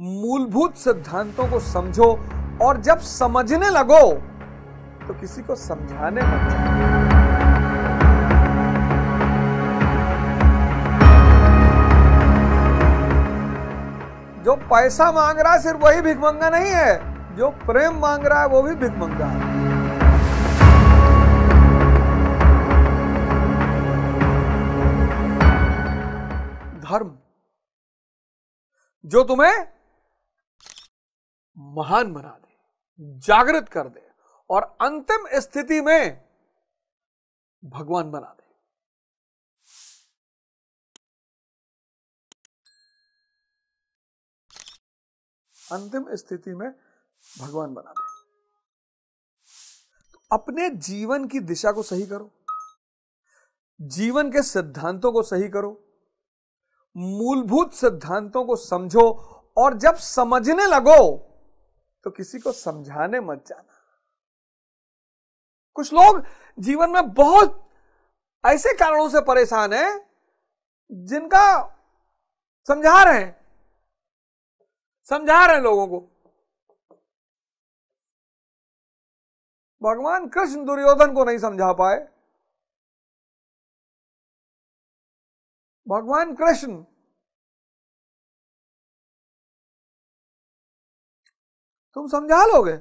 मूलभूत सिद्धांतों को समझो और जब समझने लगो तो किसी को समझाने मत जाओ जो पैसा मांग रहा है सिर्फ वही भिकमंगा नहीं है जो प्रेम मांग रहा है वो भी भिकमंगा है धर्म जो तुम्हें महान बना दे जागृत कर दे और अंतिम स्थिति में भगवान बना दे अंतिम स्थिति में भगवान बना दे तो अपने जीवन की दिशा को सही करो जीवन के सिद्धांतों को सही करो मूलभूत सिद्धांतों को समझो और जब समझने लगो तो किसी को समझाने मत जाना कुछ लोग जीवन में बहुत ऐसे कारणों से परेशान हैं जिनका समझा रहे हैं समझा रहे हैं लोगों को भगवान कृष्ण दुर्योधन को नहीं समझा पाए भगवान कृष्ण तुम समझा लोगे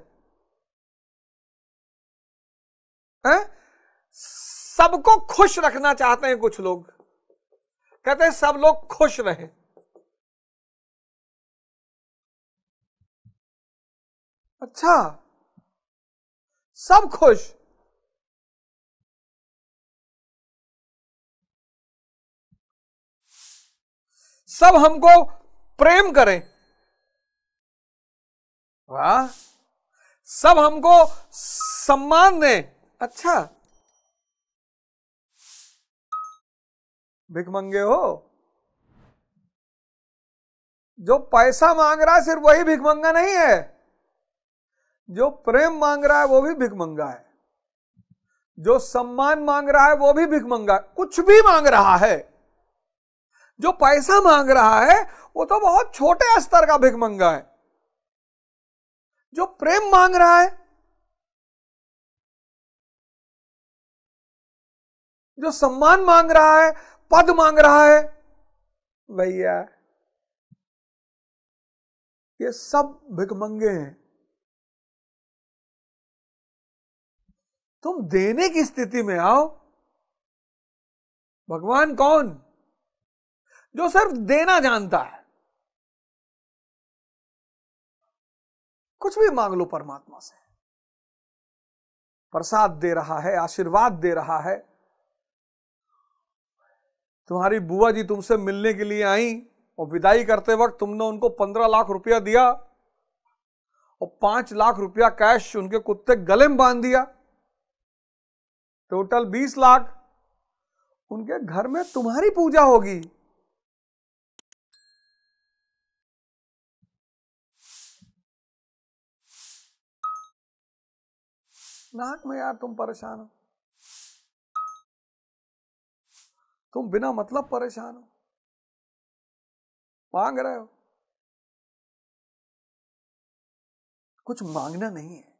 सबको खुश रखना चाहते हैं कुछ लोग कहते हैं सब लोग खुश रहे अच्छा सब खुश सब हमको प्रेम करें वाह सब हमको सम्मान दें अच्छा भिख मंगे हो जो पैसा मांग रहा है सिर्फ वही मंगा नहीं है जो प्रेम मांग रहा है वो भी मंगा है जो सम्मान मांग रहा है वो भी मंगा है कुछ भी मांग रहा है जो पैसा मांग रहा है वो तो बहुत छोटे स्तर का मंगा है जो प्रेम मांग रहा है जो सम्मान मांग रहा है पद मांग रहा है भैया ये सब भिकमंगे हैं तुम देने की स्थिति में आओ भगवान कौन जो सिर्फ देना जानता है कुछ भी मांग लो परमात्मा से प्रसाद दे रहा है आशीर्वाद दे रहा है तुम्हारी बुआ जी तुमसे मिलने के लिए आई और विदाई करते वक्त तुमने उनको पंद्रह लाख रुपया दिया और पांच लाख रुपया कैश उनके कुत्ते गले में बांध दिया टोटल बीस लाख उनके घर में तुम्हारी पूजा होगी नाक में यार तुम परेशान हो तुम बिना मतलब परेशान हो मांग रहे हो कुछ मांगना नहीं है